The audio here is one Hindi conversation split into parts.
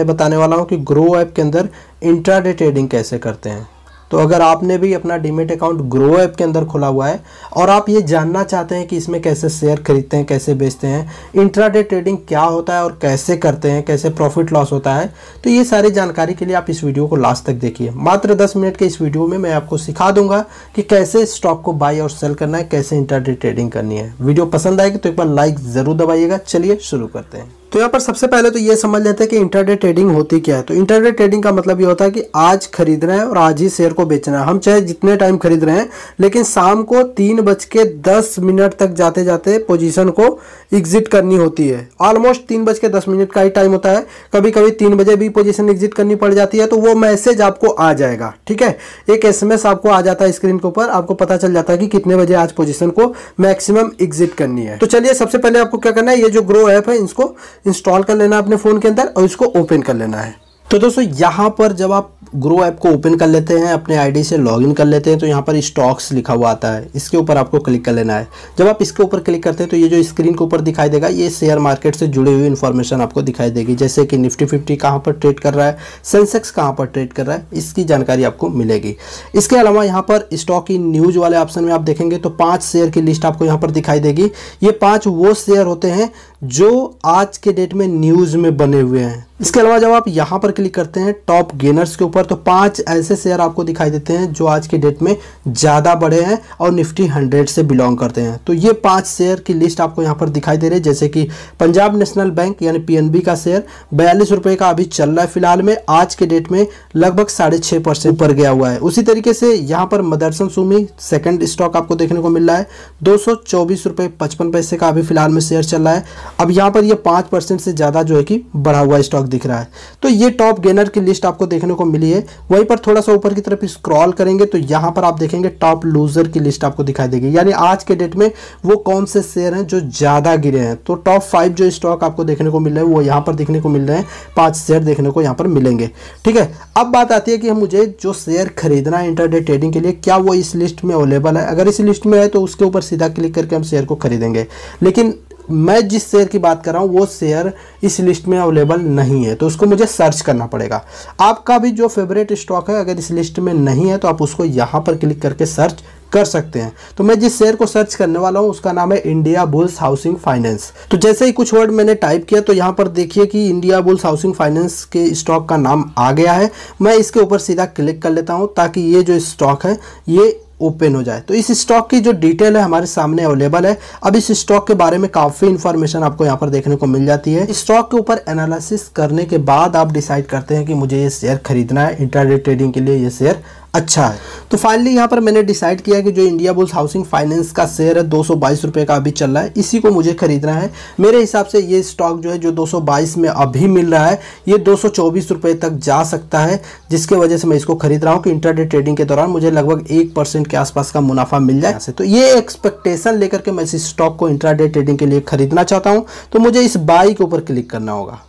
मैं बताने वाला हूँ कि ग्रो ऐप के अंदर इंट्राडे ट्रेडिंग कैसे करते हैं तो अगर आपने भी अपना डीमेट अकाउंट ग्रो ऐप के अंदर खोला हुआ है और आप ये जानना चाहते हैं कि इसमें कैसे शेयर खरीदते हैं कैसे बेचते हैं इंट्राडे ट्रेडिंग क्या होता है और कैसे करते हैं कैसे प्रॉफिट लॉस होता है तो ये सारी जानकारी के लिए आप इस वीडियो को लास्ट तक देखिए मात्र 10 मिनट के इस वीडियो में मैं आपको सिखा दूंगा कि कैसे स्टॉक को बाई और सेल करना है कैसे इंटरडे ट्रेडिंग करनी है वीडियो पसंद आएगी तो एक बार लाइक ज़रूर दबाइएगा चलिए शुरू करते हैं तो यहाँ पर सबसे पहले तो ये समझ लेते हैं कि इंटरडे ट्रेडिंग होती क्या है तो इंटरडे ट्रेडिंग का मतलब ये होता है कि आज रहे हैं और आज ही शेयर को बेचना है हम चाहे जितने टाइम खरीद रहे हैं लेकिन शाम को तीन बज के दस मिनट तक जाते जाते पोजीशन को एग्जिट करनी होती है ऑलमोस्ट तीन बज के दस मिनट का ही टाइम होता है कभी कभी तीन बजे भी पोजिशन एग्जिट करनी पड़ जाती है तो वो मैसेज आपको आ जाएगा ठीक है एक एस आपको आ जाता है स्क्रीन के ऊपर आपको पता चल जाता है कि कितने बजे आज पोजिशन को मैक्सिमम एग्जिट करनी है तो चलिए सबसे पहले आपको क्या करना है ये जो ग्रो ऐप है इसको इंस्टॉल कर लेना अपने फ़ोन के अंदर और इसको ओपन कर लेना है तो दोस्तों यहाँ पर जब आप ग्रो ऐप को ओपन कर लेते हैं अपने आईडी से लॉगिन कर लेते हैं तो यहाँ पर स्टॉक्स लिखा हुआ आता है इसके ऊपर आपको क्लिक कर लेना है जब आप इसके ऊपर क्लिक करते हैं तो ये जो स्क्रीन के ऊपर दिखाई देगा ये शेयर मार्केट से जुड़ी हुई इन्फॉर्मेशन आपको दिखाई देगी जैसे कि निफ्टी फिफ्टी कहाँ पर ट्रेड कर रहा है सेंसेक्स कहाँ पर ट्रेड कर रहा है इसकी जानकारी आपको मिलेगी इसके अलावा यहाँ पर स्टॉक की न्यूज़ वाले ऑप्शन में आप देखेंगे तो पाँच शेयर की लिस्ट आपको यहाँ पर दिखाई देगी ये पाँच वो शेयर होते हैं जो आज के डेट में न्यूज़ में बने हुए हैं इसके अलावा जब आप यहां पर क्लिक करते हैं टॉप गेनर्स के ऊपर तो पांच ऐसे शेयर आपको दिखाई देते हैं जो आज के डेट में ज़्यादा बड़े हैं और निफ्टी हंड्रेड से बिलोंग करते हैं तो ये पांच शेयर की लिस्ट आपको यहाँ पर दिखाई दे रही है जैसे कि पंजाब नेशनल बैंक यानी पीएनबी का शेयर बयालीस रुपए का अभी चल रहा है फिलहाल में आज के डेट में लगभग साढ़े परसेंट ऊपर गया हुआ है उसी तरीके से यहाँ पर मदरसन सुमी सेकेंड स्टॉक आपको देखने को मिल रहा है दो सौ चौबीस पचपन पैसे का अभी फिलहाल में शेयर चल रहा है अब यहाँ पर ये पाँच परसेंट से ज़्यादा जो है कि बढ़ा हुआ स्टॉक दिख रहा है तो ये टॉप गेनर की लिस्ट आपको देखने को मिली है वहीं पर थोड़ा सा ऊपर की तरफ स्क्रॉल करेंगे तो यहाँ पर आप देखेंगे टॉप लूजर की लिस्ट आपको दिखाई देगी यानी आज के डेट में वो कौन से शेयर हैं जो ज़्यादा गिरे हैं तो टॉप फाइव जो स्टॉक आपको देखने को मिल रहे हैं वो यहाँ पर देखने को मिल रहे हैं पाँच शेयर देखने को यहाँ पर मिलेंगे ठीक है अब बात आती है कि मुझे जो शेयर खरीदना है इंटरडे ट्रेडिंग के लिए क्या वो इस लिस्ट में अवेलेबल है अगर इस लिस्ट में है तो उसके ऊपर सीधा क्लिक करके हम शेयर को खरीदेंगे लेकिन मैं जिस शेयर की बात कर रहा हूँ वो शेयर इस लिस्ट में अवेलेबल नहीं है तो उसको मुझे सर्च करना पड़ेगा आपका भी जो फेवरेट स्टॉक है अगर इस लिस्ट में नहीं है तो आप उसको यहाँ पर क्लिक करके सर्च कर सकते हैं तो मैं जिस शेयर को सर्च करने वाला हूँ उसका नाम है इंडिया बुल्स हाउसिंग फाइनेंस तो जैसे ही कुछ वर्ड मैंने टाइप किया तो यहाँ पर देखिए कि इंडिया बुल्स हाउसिंग फाइनेंस के स्टॉक का नाम आ गया है मैं इसके ऊपर सीधा क्लिक कर लेता हूँ ताकि ये जो स्टॉक है ये ओपन हो जाए तो इस स्टॉक की जो डिटेल है हमारे सामने अवेलेबल है अब इस स्टॉक के बारे में काफ़ी इंफॉर्मेशन आपको यहाँ पर देखने को मिल जाती है स्टॉक के ऊपर एनालिसिस करने के बाद आप डिसाइड करते हैं कि मुझे ये शेयर खरीदना है इंटरनेट ट्रेडिंग के लिए ये शेयर अच्छा है तो फाइनली यहाँ पर मैंने डिसाइड किया कि जो इंडिया बुल्स हाउसिंग फाइनेंस का शेयर है दो सौ का अभी चल रहा है इसी को मुझे खरीदना है मेरे हिसाब से ये स्टॉक जो है जो 222 में अभी मिल रहा है ये दो सौ तक जा सकता है जिसके वजह से मैं इसको खरीद रहा हूँ कि इंटरडे ट्रेडिंग के दौरान मुझे लगभग एक परसेंट के आसपास का मुनाफा मिल जाए तो ये एक्सपेक्टेशन लेकर के मैं इस स्टॉक को इंटरडे ट्रेडिंग के लिए खरीदना चाहता हूँ तो मुझे इस बाई के ऊपर क्लिक करना होगा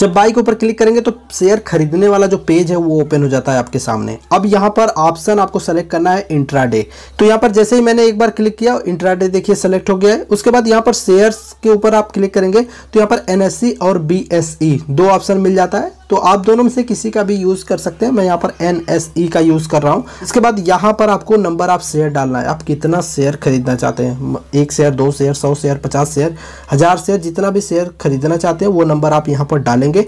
जब बाइक ऊपर क्लिक करेंगे तो शेयर खरीदने वाला जो पेज है वो ओपन हो जाता है आपके सामने अब यहाँ पर ऑप्शन आपको सेलेक्ट करना है इंट्राडे तो यहाँ पर जैसे ही मैंने एक बार क्लिक किया इंट्राडे देखिए सेलेक्ट हो गया है उसके बाद यहाँ पर शेयर्स के ऊपर आप क्लिक करेंगे तो यहाँ पर एन e और बी e, दो ऑप्शन मिल जाता है तो आप दोनों में से किसी का भी यूज़ कर सकते हैं मैं यहाँ पर एन एस ई का यूज़ कर रहा हूँ इसके बाद यहाँ पर आपको नंबर आप शेयर डालना है आप कितना शेयर खरीदना चाहते हैं एक शेयर दो शेयर सौ शेयर पचास शेयर हज़ार शेयर जितना भी शेयर खरीदना चाहते हैं वो नंबर आप यहाँ पर डालेंगे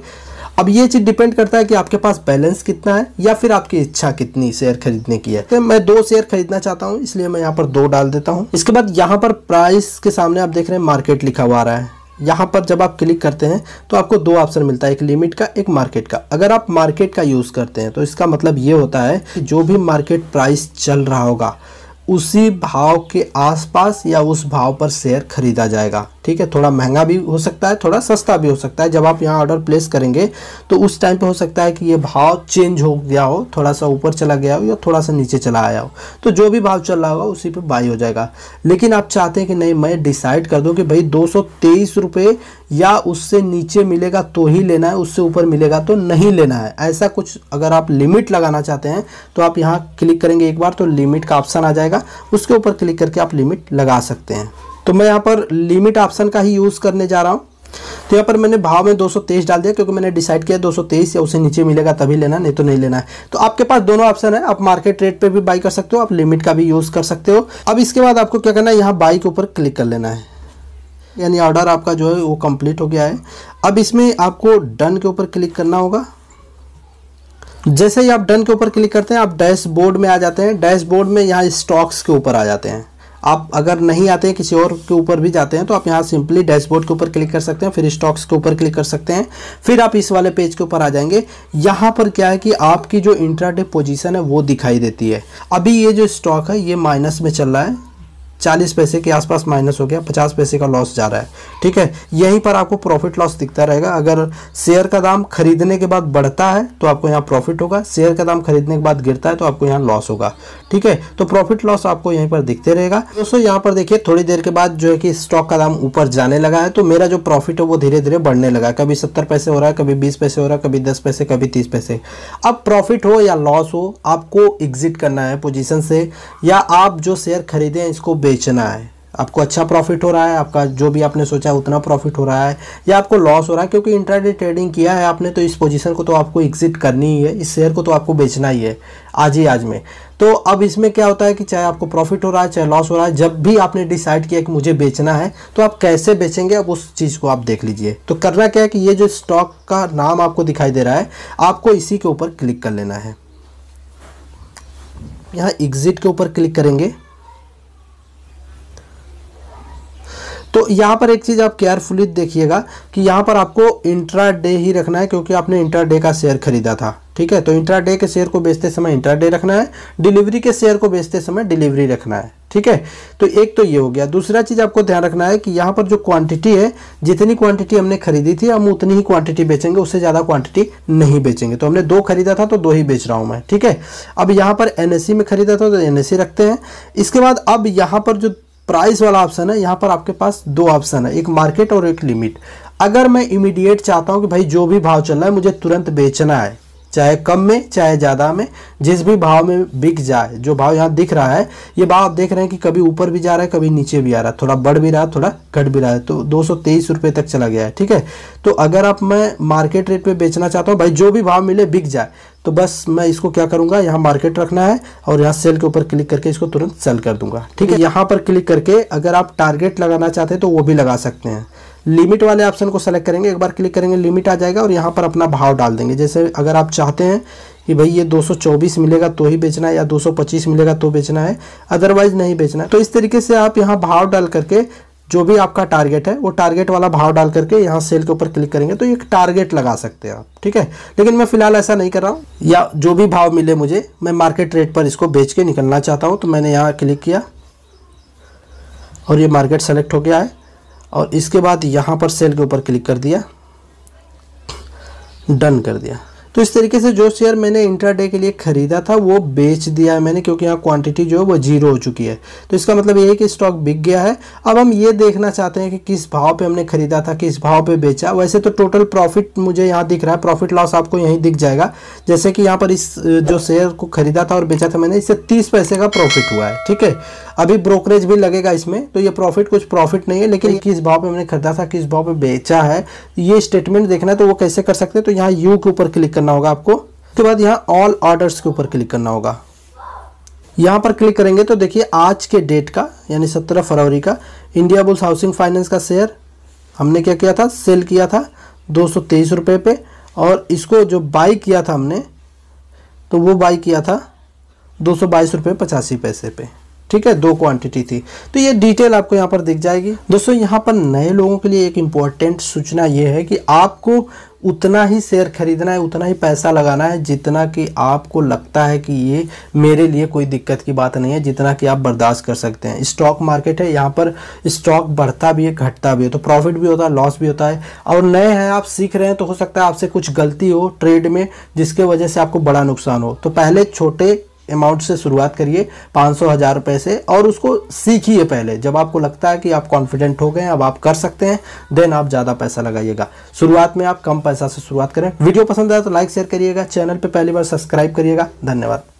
अब ये चीज़ डिपेंड करता है कि आपके पास बैलेंस कितना है या फिर आपकी इच्छा कितनी शेयर खरीदने की है तो मैं दो शेयर खरीदना चाहता हूँ इसलिए मैं यहाँ पर दो डाल देता हूँ इसके बाद यहाँ पर प्राइस के सामने आप देख रहे हैं मार्केट लिखा हुआ आ रहा है यहाँ पर जब आप क्लिक करते हैं तो आपको दो ऑप्शन मिलता है एक लिमिट का एक मार्केट का अगर आप मार्केट का यूज़ करते हैं तो इसका मतलब ये होता है कि जो भी मार्केट प्राइस चल रहा होगा उसी भाव के आसपास या उस भाव पर शेयर खरीदा जाएगा ठीक है थोड़ा महंगा भी हो सकता है थोड़ा सस्ता भी हो सकता है जब आप यहाँ ऑर्डर प्लेस करेंगे तो उस टाइम पे हो सकता है कि ये भाव चेंज हो गया हो थोड़ा सा ऊपर चला गया हो या थोड़ा सा नीचे चला आया हो तो जो भी भाव चल रहा होगा उसी पे बाई हो जाएगा लेकिन आप चाहते हैं कि नहीं मैं डिसाइड कर दूँ कि भाई दो सौ या उससे नीचे मिलेगा तो ही लेना है उससे ऊपर मिलेगा तो नहीं लेना है ऐसा कुछ अगर आप लिमिट लगाना चाहते हैं तो आप यहाँ क्लिक करेंगे एक बार तो लिमिट का ऑप्शन आ जाएगा उसके ऊपर क्लिक करके आप लिमिट लगा सकते हैं तो मैं यहाँ पर लिमिट ऑप्शन का ही यूज़ करने जा रहा हूँ तो यहाँ पर मैंने भाव में 223 डाल दिया क्योंकि मैंने डिसाइड किया 223 या उससे नीचे मिलेगा तभी लेना नहीं तो नहीं लेना है तो आपके पास दोनों ऑप्शन है आप मार्केट रेट पे भी बाई कर सकते हो आप लिमिट का भी यूज़ कर सकते हो अब इसके बाद आपको क्या करना है यहाँ बाई के ऊपर क्लिक कर लेना है यानी ऑर्डर आपका जो है वो कंप्लीट हो गया है अब इसमें आपको डन के ऊपर क्लिक करना होगा जैसे ही आप डन के ऊपर क्लिक करते हैं आप डैशबोर्ड में आ जाते हैं डैशबोर्ड में यहाँ स्टॉक्स के ऊपर आ जाते हैं आप अगर नहीं आते हैं किसी और के ऊपर भी जाते हैं तो आप यहाँ सिंपली डैशबोर्ड के ऊपर क्लिक कर सकते हैं फिर स्टॉक्स के ऊपर क्लिक कर सकते हैं फिर आप इस वाले पेज के ऊपर आ जाएंगे यहाँ पर क्या है कि आपकी जो इंट्राडे पोजीशन है वो दिखाई देती है अभी ये जो स्टॉक है ये माइनस में चल रहा है चालीस पैसे के आसपास माइनस हो गया पचास पैसे का लॉस जा रहा है ठीक है यहीं पर आपको प्रॉफिट लॉस दिखता रहेगा अगर शेयर का दाम खरीदने के बाद बढ़ता है तो आपको यहाँ प्रॉफिट होगा शेयर का दाम खरीदने के बाद गिरता है तो आपको यहाँ लॉस होगा ठीक है तो प्रॉफिट लॉस आपको यहीं पर दिखते रहेगा दोस्तों यहाँ पर देखिए थोड़ी देर के बाद जो है कि स्टॉक का दाम ऊपर जाने लगा है तो मेरा जो प्रॉफिट है वो धीरे धीरे बढ़ने लगा कभी सत्तर पैसे हो रहा है कभी बीस पैसे हो रहा है कभी दस पैसे कभी तीस पैसे अब प्रॉफिट हो या लॉस हो आपको एग्जिट करना है पोजिशन से या आप जो शेयर खरीदें इसको बेचना है आपको अच्छा प्रॉफिट हो रहा है आपका जो भी आपने सोचा उतना प्रॉफिट हो रहा है या आपको लॉस हो रहा है क्योंकि इंटरडे ट्रेडिंग किया है आपने तो इस पोजीशन को तो आपको एग्जिट करनी ही है इस शेयर को तो आपको बेचना ही है आज ही आज में तो अब इसमें क्या होता है कि चाहे आपको प्रॉफिट हो रहा है चाहे लॉस हो रहा है जब भी आपने डिसाइड किया कि मुझे बेचना है तो आप कैसे बेचेंगे अब उस चीज़ को आप देख लीजिए तो करना क्या है कि ये जो स्टॉक का नाम आपको दिखाई दे रहा है आपको इसी के ऊपर क्लिक कर लेना है यहाँ एग्जिट के ऊपर क्लिक करेंगे तो यहाँ पर एक चीज़ आप केयरफुली देखिएगा कि यहाँ पर आपको इंट्रा डे ही रखना है क्योंकि आपने इंट्रा डे का शेयर खरीदा था ठीक है तो इंट्रा डे के शेयर को बेचते समय इंट्रा डे रखना है डिलीवरी के शेयर को बेचते समय डिलीवरी रखना है ठीक है तो एक तो ये हो गया दूसरा चीज़ आपको ध्यान रखना है कि यहाँ पर जो क्वांटिटी है जितनी क्वांटिटी हमने खरीदी थी हम उतनी ही क्वांटिटी बेचेंगे उससे ज़्यादा क्वांटिटी नहीं बेचेंगे तो हमने दो खरीदा था तो दो ही बेच रहा हूँ मैं ठीक है अब यहाँ पर एन e में खरीदा था तो एन e रखते हैं इसके बाद अब यहाँ पर जो प्राइस वाला ऑप्शन है यहाँ पर आपके पास दो ऑप्शन है एक मार्केट और एक लिमिट अगर मैं इमीडिएट चाहता हूँ कि भाई जो भी भाव चल रहा है मुझे तुरंत बेचना है चाहे कम में चाहे ज़्यादा में जिस भी भाव में बिक जाए जो भाव यहाँ दिख रहा है ये भाव आप देख रहे हैं कि कभी ऊपर भी जा रहा है कभी नीचे भी आ रहा है थोड़ा बढ़ भी रहा है थोड़ा घट भी रहा है तो दो सौ तक चला गया है ठीक है तो अगर आप मैं मार्केट रेट पर बेचना चाहता हूँ भाई जो भी भाव मिले बिक जाए तो बस मैं इसको क्या करूँगा यहाँ मार्केट रखना है और यहाँ सेल के ऊपर क्लिक करके इसको तुरंत सेल कर दूंगा ठीक है यहाँ पर क्लिक करके अगर आप टारगेट लगाना चाहते हैं तो वो भी लगा सकते हैं लिमिट वाले ऑप्शन को सेलेक्ट करेंगे एक बार क्लिक करेंगे लिमिट आ जाएगा और यहाँ पर अपना भाव डाल देंगे जैसे अगर आप चाहते हैं कि भाई ये 224 मिलेगा तो ही बेचना है या 225 मिलेगा तो बेचना है अदरवाइज नहीं बेचना है तो इस तरीके से आप यहाँ भाव डाल करके जो भी आपका टारगेट है वो टारगेट वाला भाव डाल करके यहाँ सेल के ऊपर क्लिक करेंगे तो एक टारगेट लगा सकते हैं आप ठीक है लेकिन मैं फिलहाल ऐसा नहीं कर रहा हूँ या जो भी भाव मिले मुझे मैं मार्केट रेट पर इसको बेच के निकलना चाहता हूँ तो मैंने यहाँ क्लिक किया और ये मार्केट सेलेक्ट हो गया है और इसके बाद यहाँ पर सेल के ऊपर क्लिक कर दिया डन कर दिया तो इस तरीके से जो शेयर मैंने इंट्राडे के लिए ख़रीदा था वो बेच दिया है मैंने क्योंकि यहाँ क्वांटिटी जो है वो जीरो हो चुकी है तो इसका मतलब ये है कि स्टॉक बिक गया है अब हम ये देखना चाहते हैं कि किस भाव पे हमने ख़रीदा था किस भाव पे बेचा वैसे तो टोटल प्रॉफिट मुझे यहाँ दिख रहा है प्रॉफिट लॉस आपको यहीं दिख जाएगा जैसे कि यहाँ पर इस जो शेयर को ख़रीदा था और बेचा था मैंने इससे तीस पैसे का प्रॉफिट हुआ है ठीक है अभी ब्रोकरेज भी लगेगा इसमें तो ये प्रॉफिट कुछ प्रॉफिट नहीं है लेकिन किस भाव पर हमने खरीदा था किस भाव पर बेचा है ये स्टेटमेंट देखना है तो वो कैसे कर सकते हैं तो यहाँ यू के ऊपर क्लिक करना होगा आपको उसके बाद यहाँ ऑल ऑर्डर्स के ऊपर क्लिक करना होगा यहाँ पर क्लिक करेंगे तो देखिए आज के डेट का यानी सत्रह फरवरी का इंडिया बुल्स हाउसिंग फाइनेंस का शेयर हमने क्या किया था सेल किया था दो सौ तेईस पे और इसको जो बाई किया था हमने तो वो बाई किया था दो सौ बाईस रुपये पचासी पैसे पे ठीक है दो क्वांटिटी थी तो ये डिटेल आपको यहाँ पर दिख जाएगी दोस्तों यहाँ पर नए लोगों के लिए एक इम्पॉर्टेंट सूचना ये है कि आपको उतना ही शेयर खरीदना है उतना ही पैसा लगाना है जितना कि आपको लगता है कि ये मेरे लिए कोई दिक्कत की बात नहीं है जितना कि आप बर्दाश्त कर सकते हैं स्टॉक मार्केट है यहाँ पर स्टॉक बढ़ता भी है घटता भी है तो प्रॉफिट भी होता है लॉस भी होता है और नए हैं आप सीख रहे हैं तो हो सकता है आपसे कुछ गलती हो ट्रेड में जिसके वजह से आपको बड़ा नुकसान हो तो पहले छोटे अमाउंट से शुरुआत करिए पाँच सौ हज़ार रुपये से और उसको सीखिए पहले जब आपको लगता है कि आप कॉन्फिडेंट हो गए अब आप कर सकते हैं देन आप ज़्यादा पैसा लगाइएगा शुरुआत में आप कम पैसा से शुरुआत करें वीडियो पसंद आया तो लाइक शेयर करिएगा चैनल पर पहली बार सब्सक्राइब करिएगा धन्यवाद